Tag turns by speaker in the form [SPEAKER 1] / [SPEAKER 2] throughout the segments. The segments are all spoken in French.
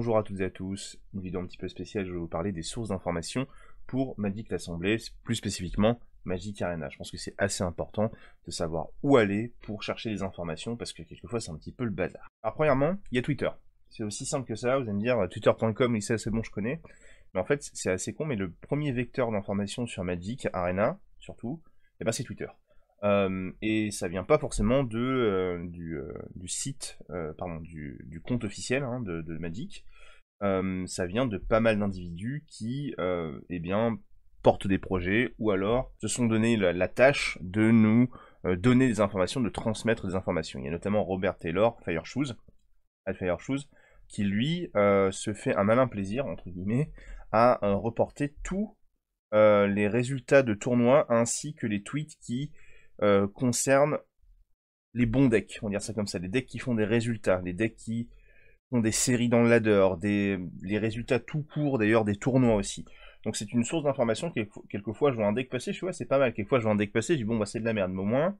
[SPEAKER 1] Bonjour à toutes et à tous, une vidéo un petit peu spéciale, je vais vous parler des sources d'informations pour Magic l'Assemblée, plus spécifiquement Magic Arena. Je pense que c'est assez important de savoir où aller pour chercher les informations, parce que quelquefois c'est un petit peu le bazar. Alors premièrement, il y a Twitter. C'est aussi simple que ça, vous allez me dire twitter.com, il sait assez bon je connais. Mais en fait c'est assez con, mais le premier vecteur d'information sur Magic Arena, surtout, et eh ben c'est Twitter. Euh, et ça vient pas forcément de, euh, euh, du, site, pardon, du, compte officiel hein, de, de, Magic. ça vient de pas mal d'individus qui, eh bien, portent des projets ou alors se sont donné la, tâche de nous donner des informations, de transmettre des informations. Il y a notamment Robert Taylor, Fire Shoes qui lui se fait un malin plaisir, entre guillemets, à reporter tous les résultats de tournois ainsi que les tweets qui euh, concerne les bons decks, on va dire ça comme ça, les decks qui font des résultats, les decks qui font des séries dans le ladder, des, les résultats tout court d'ailleurs des tournois aussi. Donc c'est une source d'information, quelquefois je vois un deck passer, je vois c'est pas mal, quelquefois je vois un deck passer, je dis bon bah c'est de la merde, mais au moins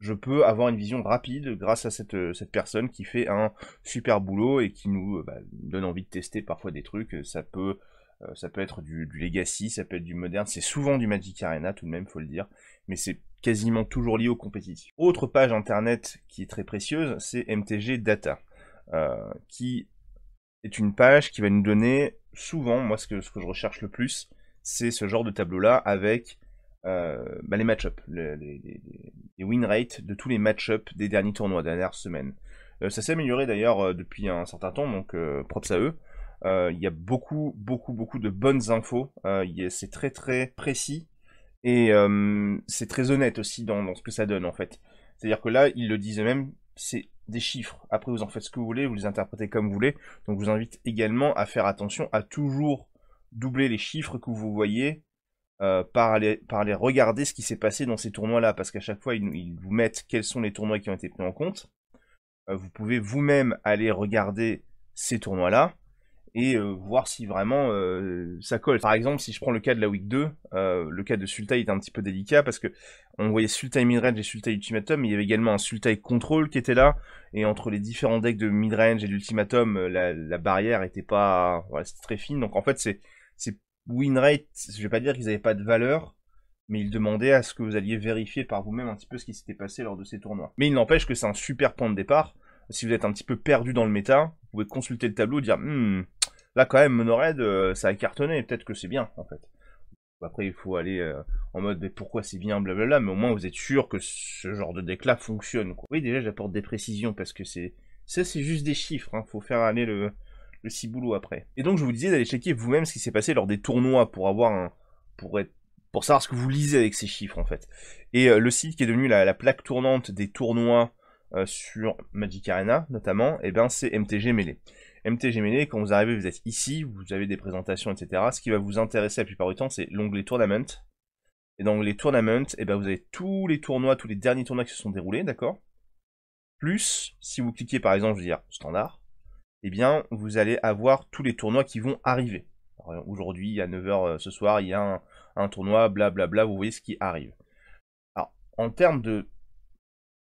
[SPEAKER 1] je peux avoir une vision rapide grâce à cette, euh, cette personne qui fait un super boulot et qui nous euh, bah, donne envie de tester parfois des trucs, ça peut ça peut être du, du, Legacy, ça peut être du Moderne, c'est souvent du Magic Arena tout de même, faut le dire, mais c'est quasiment toujours lié aux compétitif Autre page internet qui est très précieuse, c'est MTG Data, euh, qui est une page qui va nous donner souvent, moi ce que, ce que je recherche le plus, c'est ce genre de tableau-là avec euh, bah, les match-ups, les, win rates de tous les match-ups des derniers tournois, des dernières semaines. Euh, ça s'est amélioré d'ailleurs depuis un certain temps, donc propre à eux. Il y a beaucoup, beaucoup, beaucoup de bonnes infos. c'est très, très précis et euh, c'est très honnête aussi dans, ce que ça donne en fait. C'est-à-dire que là, ils le disent eux-mêmes, c'est des chiffres. Après, vous en faites ce que vous voulez, vous les interprétez comme vous voulez. Donc, je vous invite également à faire attention à toujours doubler les chiffres que vous voyez euh, par, aller, regarder ce qui s'est passé dans ces tournois-là. Parce qu'à chaque fois, ils, vous mettent quels sont les tournois qui ont été pris en compte. Euh, vous pouvez vous-même aller regarder ces tournois-là et euh, voir si vraiment euh, ça colle. Par exemple, si je prends le cas de la Week 2, euh, le cas de Sultai est un petit peu délicat parce que on voyait Sultai Midrange et Sultai Ultimatum, mais il y avait également un Sultai Control qui était là, et entre les différents decks de Midrange et d'Ultimatum, la, barrière était pas c'était très fine. Donc en fait, c'est c'est win rate, je vais pas dire qu'ils n'avaient pas de valeur, mais ils demandaient à ce que vous alliez vérifier par vous-même un petit peu ce qui s'était passé lors de ces tournois. Mais il n'empêche que c'est un super point de départ si vous êtes un petit peu perdu dans le méta, vous pouvez consulter le tableau et dire hmm, là quand même Monored euh, ça a cartonné, peut-être que c'est bien en fait. Après il faut aller euh, en mode mais pourquoi c'est bien blablabla, mais au moins vous êtes sûr que ce genre de deck-là fonctionne. Oui déjà j'apporte des précisions parce que c'est ça c'est juste des chiffres, hein. faut faire aller le ciboulot après. Et donc je vous disais d'aller checker vous-même ce qui s'est passé lors des tournois pour avoir un pour être pour savoir ce que vous lisez avec ces chiffres en fait. Et euh, le site qui est devenu la plaque tournante des tournois euh, sur Magic Arena notamment, et eh ben c'est MTG Melee. MTG Melee, quand vous arrivez, vous êtes ici, vous avez des présentations, etc. Ce qui va vous intéresser la plupart du temps, c'est l'onglet Tournament. Et dans l'onglet Tournament, et eh ben vous avez tous les tournois, tous les derniers tournois qui se sont déroulés, d'accord Plus, si vous cliquez par exemple, je veux dire standard, et eh bien vous allez avoir tous les tournois qui vont arriver. Aujourd'hui, à 9h euh, ce soir, il y a un, tournoi, blablabla, vous voyez ce qui arrive. Alors, en termes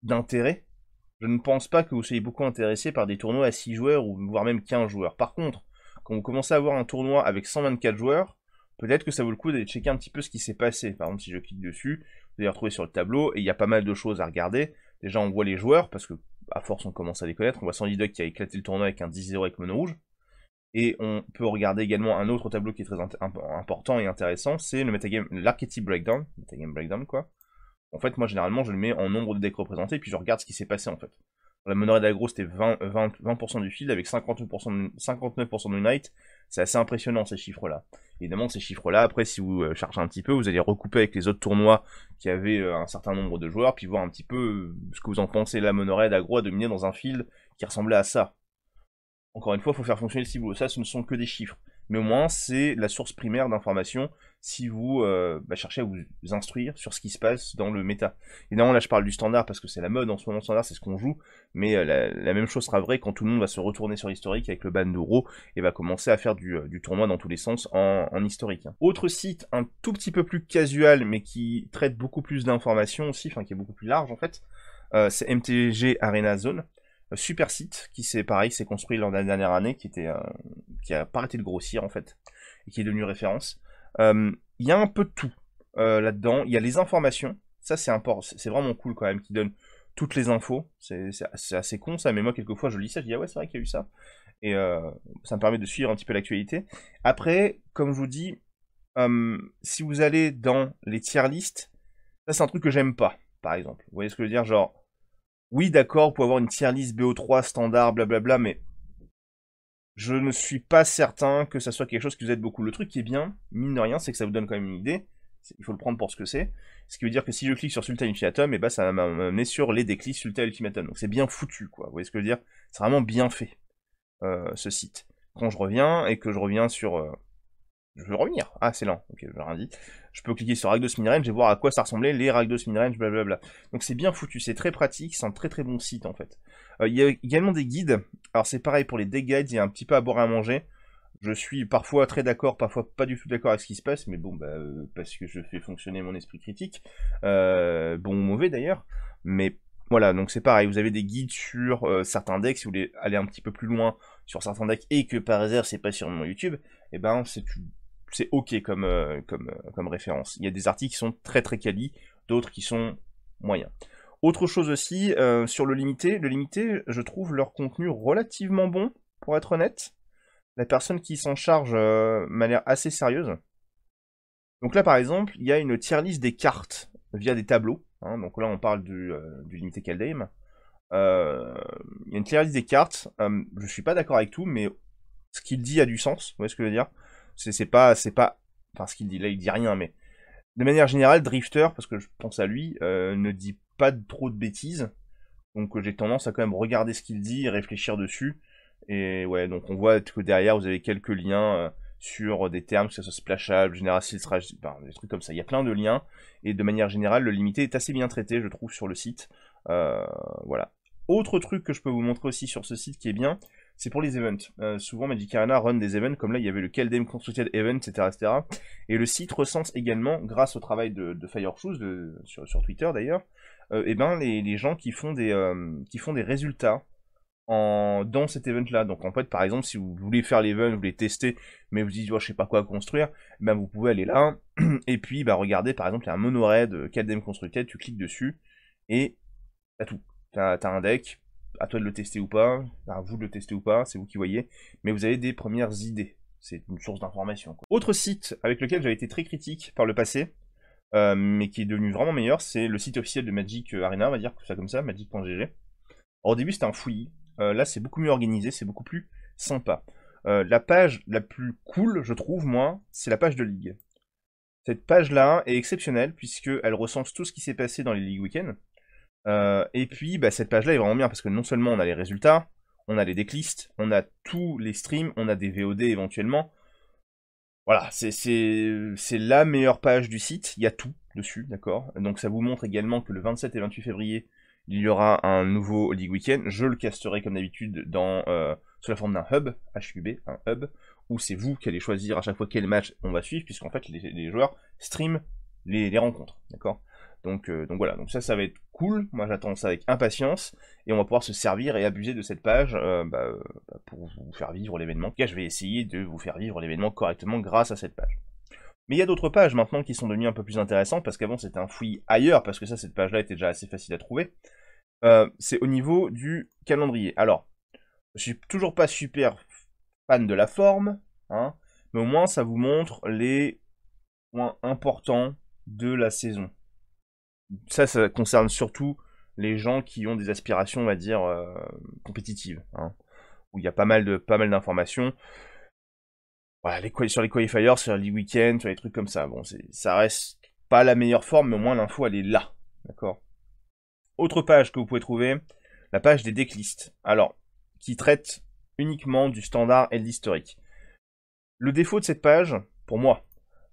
[SPEAKER 1] d'intérêt, je ne pense pas que vous soyez beaucoup intéressé par des tournois à 6 joueurs ou voire même 15 joueurs. Par contre, quand vous commencez à avoir un tournoi avec 124 joueurs, peut-être que ça vaut le coup d'aller checker un petit peu ce qui s'est passé. Par exemple, si je clique dessus, vous allez retrouver sur le tableau et il y a pas mal de choses à regarder. Déjà, on voit les joueurs parce que à force, on commence à les connaître. On voit Sandy Duck qui a éclaté le tournoi avec un 10-0 avec Mono Rouge. Et on peut regarder également un autre tableau qui est très important et intéressant, c'est le metagame, breakdown, breakdown quoi, en fait, moi, généralement, je le mets en nombre de decks représentés, puis je regarde ce qui s'est passé, en fait. la monorée d'agro, c'était 20, du field avec 59% de, Unite. C'est assez impressionnant, ces chiffres-là. Évidemment, ces chiffres-là, après, si vous euh, cherchez un petit peu, vous allez recouper avec les autres tournois qui avaient euh, un certain nombre de joueurs, puis voir un petit peu euh, ce que vous en pensez. La monorée d'agro a dominé dans un field qui ressemblait à ça. Encore une fois, il faut faire fonctionner le cible. Ça, ce ne sont que des chiffres. Mais au moins, c'est la source primaire d'information si vous euh, bah, cherchez à vous instruire sur ce qui se passe dans le méta. Évidemment, là, je parle du standard parce que c'est la mode en ce moment, standard, c'est ce qu'on joue, mais euh, la, même chose sera vraie quand tout le monde va se retourner sur l'historique avec le ban d'Euro et va commencer à faire euh, du, tournoi dans tous les sens en, historique. Hein. Autre site, un tout petit peu plus casual, mais qui traite beaucoup plus d'informations aussi, enfin qui est beaucoup plus large en fait, c'est MTG Arena Zone super site qui c'est pareil s'est construit lors la dernière année qui était qui a pas arrêté de grossir en fait et qui est devenu référence euh, il y a un peu de tout euh, là-dedans. Il y a les informations. Ça, c'est c'est vraiment cool quand même, qui donne toutes les infos. C'est assez, assez con ça, mais moi, quelquefois, je lis ça, je dis ah ouais, c'est vrai qu'il y a eu ça. Et euh, ça me permet de suivre un petit peu l'actualité. Après, comme je vous dis, hum, si vous allez dans les tiers listes ça c'est un truc que j'aime pas, par exemple. Vous voyez ce que je veux dire Genre, oui, d'accord, pour avoir une tier list BO3 standard, blablabla, mais je ne suis pas certain que ça soit quelque chose qui vous aide beaucoup. Le truc qui est bien, mine de rien, c'est que ça vous donne quand même une idée. Il faut le prendre pour ce que c'est. Ce qui veut dire que si je clique sur Sultan Ultimatum, et eh ben, ça m'a amené sur les déclics Sultan Ultimatum. Donc c'est bien foutu, quoi. Vous voyez ce que je veux dire C'est vraiment bien fait, euh, ce site. Quand je reviens et que je reviens sur... Euh, je veux revenir. Ah, c'est lent. Ok, je rien dit. Je peux cliquer sur Ragdos Je et voir à quoi ça ressemblait les Ragdos bla blablabla. Donc c'est bien foutu, c'est très pratique, c'est un très très bon site en fait. Euh, il y a également des guides. Alors c'est pareil pour les deck guides, il y a un petit peu à boire et à manger. Je suis parfois très d'accord, parfois pas du tout d'accord avec ce qui se passe, mais bon, bah, euh, parce que je fais fonctionner mon esprit critique, euh, bon ou mauvais d'ailleurs. Mais voilà, donc c'est pareil, vous avez des guides sur certains decks, si vous voulez aller un petit peu plus loin sur certains decks et que par hasard c'est pas sur mon YouTube, et eh ben c'est ok comme, comme référence. Il y a des articles qui sont très très quali, d'autres qui sont moyens. Autre chose aussi, euh, sur le limité, le limité, je trouve leur contenu relativement bon, pour être honnête. La personne qui s'en charge euh, m'a l'air assez sérieuse. Donc là, par exemple, il y a une tier list des cartes via des tableaux. Hein. donc là, on parle du, euh, limité Caldame. Il y a une tier list des cartes. je suis pas d'accord avec tout, mais ce qu'il dit a du sens. Vous voyez ce que je veux dire C'est pas, c'est pas, enfin, qu'il dit là, il dit rien, mais de manière générale, Drifter, parce que je pense à lui, ne dit pas pas de, trop de bêtises. Donc euh, j'ai tendance à quand même regarder ce qu'il dit, et réfléchir dessus. Et ouais, donc on voit que derrière, vous avez quelques liens euh, sur des termes, que ce soit splashable, général, ben, des trucs comme ça. Il y a plein de liens. Et de manière générale, le limité est assez bien traité, je trouve, sur le site. Euh, voilà. Autre truc que je peux vous montrer aussi sur ce site qui est bien, c'est pour les events. souvent, Magic Arena run des events, comme là, il y avait le Keldem Constructed Event, etc., etc. Et le site recense également, grâce au travail de, de Fire sur, Twitter d'ailleurs, euh, eh ben, les, gens qui font des, euh, qui font des résultats dans cet event là. Donc en fait par exemple si vous voulez faire l'event, vous voulez tester, mais vous dites je oh, je sais pas quoi construire, ben vous pouvez aller là, et puis ben, regardez par exemple il y a un monoraid 4DM euh, Constructed, tu cliques dessus, et t'as tout. T'as as un deck, à toi de le tester ou pas, à vous de le tester ou pas, c'est vous qui voyez, mais vous avez des premières idées. C'est une source d'information. Autre site avec lequel j'avais été très critique par le passé, euh, mais qui est devenu vraiment meilleur, c'est le site officiel de Magic euh, Arena, on va dire ça comme ça, magic.gg. Au début c'était un fouillis, euh, là c'est beaucoup mieux organisé, c'est beaucoup plus sympa. la page la plus cool, je trouve, moi, c'est la page de ligue. Cette page-là est exceptionnelle puisqu'elle recense tout ce qui s'est passé dans les ligues week-end. et puis bah, cette page-là est vraiment bien parce que non seulement on a les résultats, on a les decklists, on a tous les streams, on a des VOD éventuellement, voilà, c'est la meilleure page du site, il y a tout dessus, d'accord Donc ça vous montre également que le 27 et 28 février, il y aura un nouveau League Weekend. Je le casterai comme d'habitude dans euh, sous la forme d'un hub, HUB, un hub, où c'est vous qui allez choisir à chaque fois quel match on va suivre, puisqu'en fait les, joueurs stream les rencontres, d'accord euh, donc, voilà, donc ça, ça va être cool. Moi, j'attends ça avec impatience et on va pouvoir se servir et abuser de cette page euh, bah, bah, pour vous faire vivre l'événement. En tout cas, je vais essayer de vous faire vivre l'événement correctement grâce à cette page. Mais il y a d'autres pages maintenant qui sont devenues un peu plus intéressantes parce qu'avant c'était un fouillis ailleurs parce que ça, cette page-là était déjà assez facile à trouver. Euh, c'est au niveau du calendrier. Alors, je suis toujours pas super fan de la forme, hein, mais au moins ça vous montre les points importants de la saison ça, ça concerne surtout les gens qui ont des aspirations, on va dire, euh, compétitives, hein, où il y a pas mal de pas mal d'informations. Voilà, sur les qualifiers, sur les week-ends, sur les trucs comme ça. Bon, ça reste pas la meilleure forme, mais au moins l'info elle est là, d'accord. Autre page que vous pouvez trouver, la page des decklists. Alors, qui traite uniquement du standard et de l'historique. Le défaut de cette page, pour moi,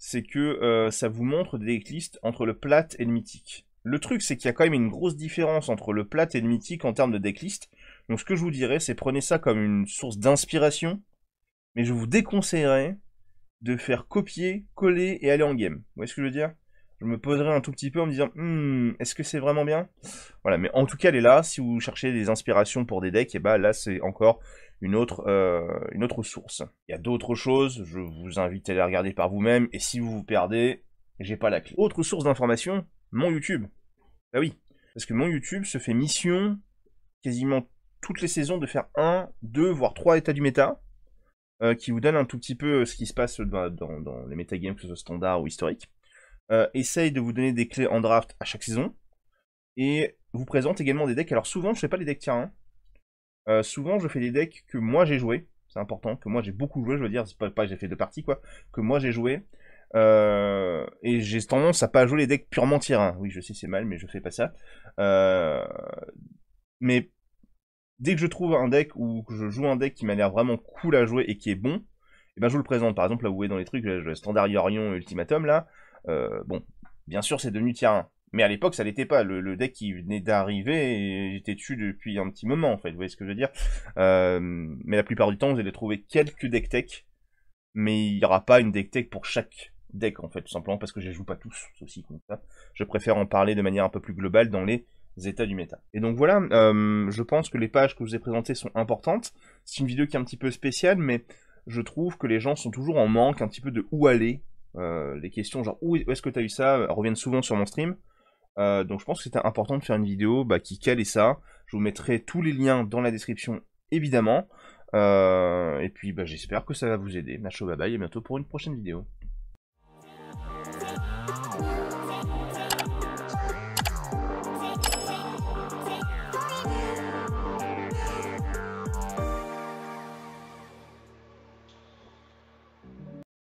[SPEAKER 1] c'est que euh, ça vous montre des decklists entre le plat et le mythique. Le truc, c'est qu'il y a quand même une grosse différence entre le plat et le mythique en termes de decklist. Donc ce que je vous dirais, c'est prenez ça comme une source d'inspiration, mais je vous déconseillerais de faire copier, coller et aller en game. Vous voyez ce que je veux dire je me poserai un tout petit peu en me disant hmm, est-ce que c'est vraiment bien Voilà, mais en tout cas, elle est là. Si vous cherchez des inspirations pour des decks, et eh bah ben, là, c'est encore une autre, euh, une autre source. Il y a d'autres choses, je vous invite à les regarder par vous-même, et si vous vous perdez, j'ai pas la clé. Autre source d'information, mon YouTube. Bah oui, parce que mon YouTube se fait mission quasiment toutes les saisons de faire un, deux, voire trois états du méta. Euh, qui vous donne un tout petit peu ce qui se passe dans, dans, dans les metagames que ce soit standard ou historique. Euh, essaye de vous donner des clés en draft à chaque saison, et vous présente également des decks. Alors souvent, je fais pas les decks tier hein. euh, souvent, je fais des decks que moi j'ai joué, c'est important, que moi j'ai beaucoup joué, je veux dire, c'est pas, que j'ai fait deux parties, quoi, que moi j'ai joué, euh, et j'ai tendance à pas jouer les decks purement tier hein. Oui, je sais, c'est mal, mais je fais pas ça. mais dès que je trouve un deck ou que je joue un deck qui m'a l'air vraiment cool à jouer et qui est bon, et eh ben je vous le présente. Par exemple, là, vous voyez dans les trucs, le Standard Yorion Ultimatum, là, euh, bon, bien sûr, c'est devenu tier 1. Mais à l'époque, ça l'était pas. Le, deck qui venait d'arriver était dessus depuis un petit moment, en fait. Vous voyez ce que je veux dire euh, Mais la plupart du temps, vous allez trouver quelques deck tech, mais il n'y aura pas une deck tech pour chaque deck, en fait, tout simplement parce que je ne joue pas tous. aussi Je préfère en parler de manière un peu plus globale dans les états du méta. Et donc voilà, euh, je pense que les pages que je vous ai présentées sont importantes. C'est une vidéo qui est un petit peu spéciale, mais je trouve que les gens sont toujours en manque un petit peu de où aller euh, les questions genre où est-ce que tu as eu ça euh, reviennent souvent sur mon stream. Euh, donc je pense que c'était important de faire une vidéo bah, qui calait ça. Je vous mettrai tous les liens dans la description évidemment. et puis bah, j'espère que ça va vous aider. macho bye bye et bientôt pour une prochaine vidéo.